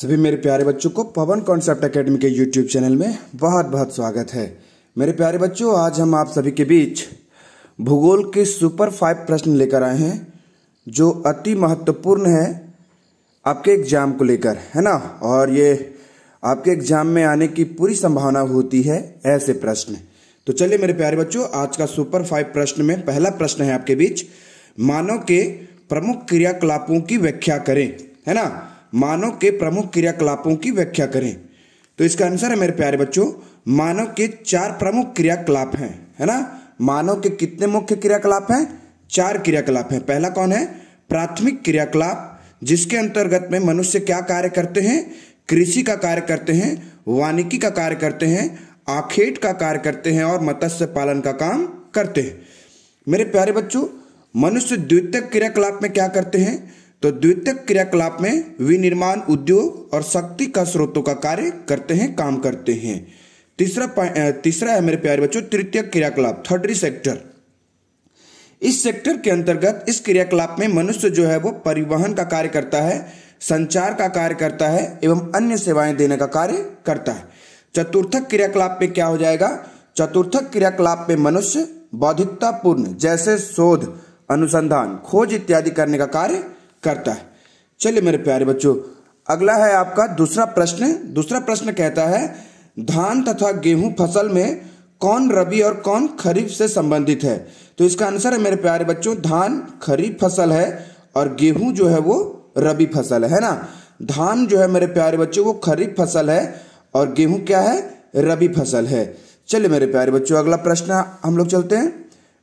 सभी मेरे प्यारे बच्चों को पवन कॉन्सेप्ट एकेडमी के यूट्यूब चैनल में बहुत बहुत स्वागत है मेरे प्यारे बच्चों आज हम आप सभी के बीच भूगोल के सुपर फाइव प्रश्न लेकर आए हैं जो अति महत्वपूर्ण है आपके एग्जाम को लेकर है ना और ये आपके एग्जाम में आने की पूरी संभावना होती है ऐसे प्रश्न तो चलिए मेरे प्यारे बच्चों आज का सुपर फाइव प्रश्न में पहला प्रश्न है आपके बीच मानव के प्रमुख क्रियाकलापों की व्याख्या करें है ना मानव के प्रमुख क्रियाकलापों की व्याख्या करें तो इसका आंसर है मेरे प्यारे बच्चों मानव के चार प्रमुख क्रियाकलाप हैं है ना मानव के कितने मुख्य क्रियाकलाप हैं चार क्रियाकलाप हैं पहला कौन है प्राथमिक क्रियाकलाप जिसके अंतर्गत में मनुष्य क्या कार्य करते हैं कृषि का कार्य करते हैं वानिकी का कार्य करते हैं आखेट का कार्य करते हैं और मत्स्य पालन का काम करते हैं मेरे प्यारे बच्चों मनुष्य द्वितीय क्रियाकलाप में क्या करते हैं तो द्वितीयक क्रियाकलाप में विनिर्माण उद्योग और शक्ति का स्रोतों का कार्य करते हैं काम करते हैं तीसरा तीसरा है मेरे प्यारे बच्चों तृतीय क्रियाकलाप थर्डरी सेक्टर इस सेक्टर के अंतर्गत इस क्रियाकलाप में मनुष्य जो है वो परिवहन का कार्य करता है संचार का कार्य करता है एवं अन्य सेवाएं देने का कार्य करता है चतुर्थक क्रियाकलाप में क्या हो जाएगा चतुर्थक क्रियाकलाप में मनुष्य बौद्धिकतापूर्ण जैसे शोध अनुसंधान खोज इत्यादि करने का कार्य करता है चलिए मेरे प्यारे बच्चों अगला है आपका दूसरा प्रश्न दूसरा प्रश्न कहता है धान तथा गेहूं फसल में कौन रबी और कौन खरीफ से संबंधित है तो इसका आंसर है मेरे प्यारे बच्चों धान खरीफ फसल है और गेहूं जो है वो रबी फसल है ना धान जो है मेरे प्यारे बच्चों वो खरीफ फसल है और गेहूं क्या है रबी फसल है चलिए मेरे प्यारे बच्चों अगला प्रश्न हम लोग चलते हैं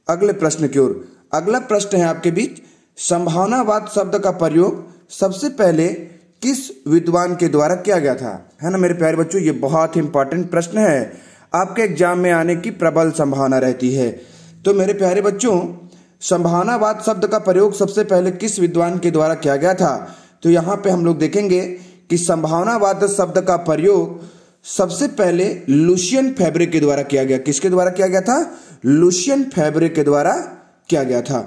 अगले प्रश्न की ओर अगला प्रश्न है आपके बीच संभावनावाद शब्द का प्रयोग सबसे पहले किस विद्वान के द्वारा किया गया था है ना मेरे प्यारे बच्चों ये बहुत इंपॉर्टेंट प्रश्न है आपके एग्जाम में आने की प्रबल संभावना रहती है तो मेरे प्यारे बच्चों संभावनावाद शब्द का प्रयोग सबसे पहले किस विद्वान के द्वारा किया गया था तो यहाँ पे हम लोग देखेंगे कि संभावनावाद शब्द का प्रयोग सबसे पहले लुशियन फैब्रिक के द्वारा किया गया किसके द्वारा किया गया था लुशियन फैब्रिक के द्वारा किया गया था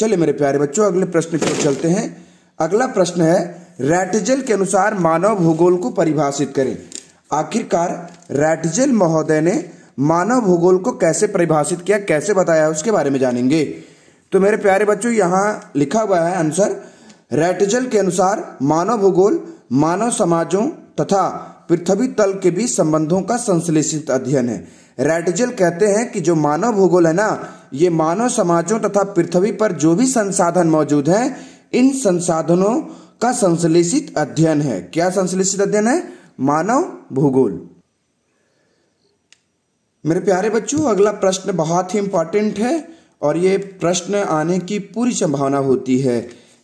चलिए मेरे प्यारे बच्चों अगले प्रश्न की ओर चलते हैं अगला प्रश्न है रैटजल के अनुसार मानव भूगोल को परिभाषित करें आखिरकार रैटजल महोदय ने मानव भूगोल को कैसे परिभाषित किया कैसे बताया उसके बारे में जानेंगे तो मेरे प्यारे बच्चों यहां लिखा हुआ है आंसर रैटजल के अनुसार मानव भूगोल मानव समाजों तथा पृथ्वी तल के बीच संबंधों का संश्लेषित अध्ययन है रैटजल कहते हैं कि जो मानव भूगोल है ना ये मानव समाजों तथा पृथ्वी पर जो भी संसाधन मौजूद हैं इन संसाधनों का संश्लेषित अध्ययन है क्या संश्लेषित अध्ययन है मानव भूगोल मेरे प्यारे बच्चों अगला प्रश्न बहुत ही इंपॉर्टेंट है और ये प्रश्न आने की पूरी संभावना होती है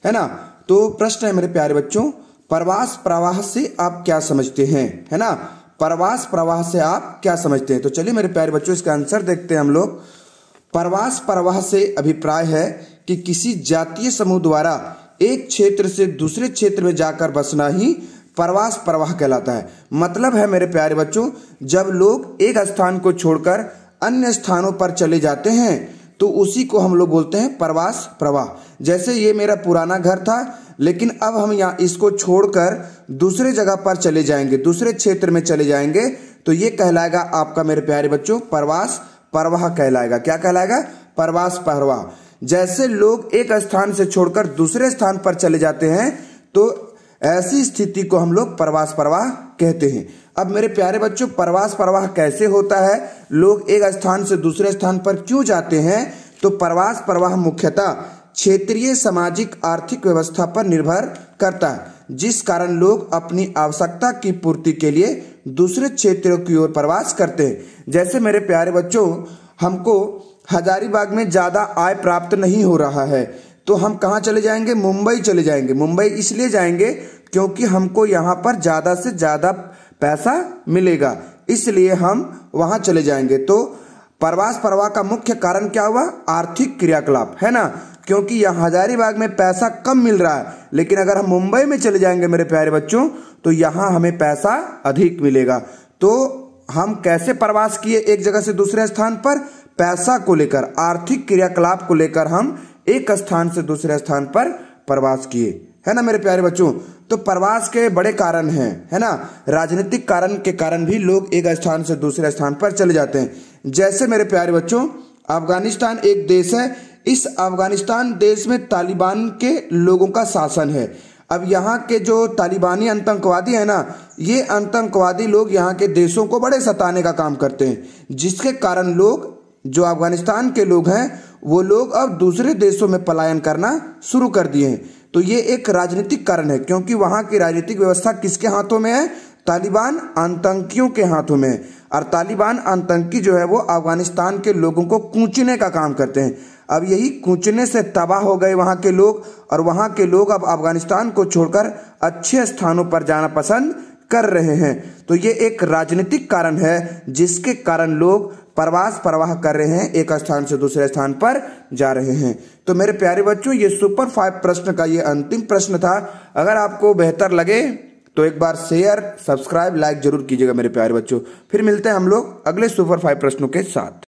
है ना तो प्रश्न है मेरे प्यारे बच्चों प्रवास प्रवाह से आप क्या समझते हैं है ना प्रवास प्रवाह से आप क्या समझते हैं तो चलिए मेरे प्यारे बच्चों इसका आंसर देखते हैं हम लोग प्रवास प्रवाह से अभिप्राय है कि किसी जातीय समूह द्वारा एक क्षेत्र से दूसरे क्षेत्र में जाकर बसना ही प्रवास प्रवाह कहलाता है मतलब है मेरे प्यारे बच्चों जब लोग एक स्थान को छोड़कर अन्य स्थानों पर चले जाते हैं तो उसी को हम लोग बोलते हैं प्रवास प्रवाह जैसे ये मेरा पुराना घर था लेकिन अब हम यहाँ इसको छोड़कर दूसरे जगह पर चले जाएंगे दूसरे क्षेत्र में चले जाएंगे तो ये कहलाएगा आपका मेरे प्यारे बच्चों प्रवास परवाह कहलाएगा क्या कहलाएगा प्रवास परवाह जैसे लोग एक स्थान से छोड़कर दूसरे स्थान पर चले जाते हैं तो ऐसी स्थिति को हम लोग प्रवास परवाह कहते हैं अब मेरे प्यारे बच्चों प्रवास प्रवाह कैसे होता है लोग एक स्थान से दूसरे स्थान पर क्यों जाते हैं तो प्रवास प्रवाह मुख्यतः क्षेत्रीय सामाजिक आर्थिक व्यवस्था पर निर्भर करता है जिस कारण लोग अपनी आवश्यकता की पूर्ति के लिए दूसरे क्षेत्रों की ओर प्रवास करते हैं जैसे मेरे प्यारे बच्चों हमको हजारीबाग में ज़्यादा आय प्राप्त नहीं हो रहा है तो हम कहाँ चले जाएंगे मुंबई चले जाएंगे मुंबई इसलिए जाएंगे क्योंकि हमको यहाँ पर ज़्यादा से ज़्यादा पैसा मिलेगा इसलिए हम वहाँ चले जाएंगे तो प्रवास प्रवाह का मुख्य कारण क्या हुआ आर्थिक क्रियाकलाप है ना क्योंकि यहाँ हजारीबाग में पैसा कम मिल रहा है लेकिन अगर हम मुंबई में चले जाएंगे मेरे प्यारे बच्चों तो यहाँ हमें पैसा अधिक मिलेगा तो हम कैसे प्रवास किए एक जगह से दूसरे स्थान पर पैसा को लेकर आर्थिक क्रियाकलाप को लेकर हम एक स्थान से दूसरे स्थान पर प्रवास किए है ना मेरे प्यारे बच्चों तो प्रवास के बड़े कारण हैं है ना राजनीतिक कारण के कारण भी लोग एक स्थान से दूसरे स्थान पर चले जाते हैं जैसे मेरे प्यारे बच्चों अफगानिस्तान एक देश है इस अफगानिस्तान देश में तालिबान के लोगों का शासन है अब यहाँ के जो तालिबानी आतंकवादी है ना ये आतंकवादी लोग यहाँ के देशों को बड़े सताने का काम करते हैं जिसके कारण लोग जो अफगानिस्तान के लोग हैं वो लोग अब दूसरे देशों में पलायन करना शुरू कर दिए हैं तो ये एक राजनीतिक कारण है क्योंकि वहाँ की राजनीतिक व्यवस्था किसके हाथों में है तालिबान आतंकियों के हाथों में और तालिबान आतंकी जो है वो अफगानिस्तान के लोगों को कूचने का काम करते हैं अब यही कूचने से तबाह हो गए वहां के लोग और वहां के लोग अब अफगानिस्तान को छोड़कर अच्छे स्थानों पर जाना पसंद कर रहे हैं तो ये एक राजनीतिक कारण है जिसके कारण लोग प्रवास प्रवाह कर रहे हैं एक स्थान से दूसरे स्थान पर जा रहे हैं तो मेरे प्यारे बच्चों ये सुपर फाइव प्रश्न का ये अंतिम प्रश्न था अगर आपको बेहतर लगे तो एक बार शेयर सब्सक्राइब लाइक जरूर कीजिएगा मेरे प्यारे बच्चों फिर मिलते हैं हम लोग अगले सुपर फाइव प्रश्नों के साथ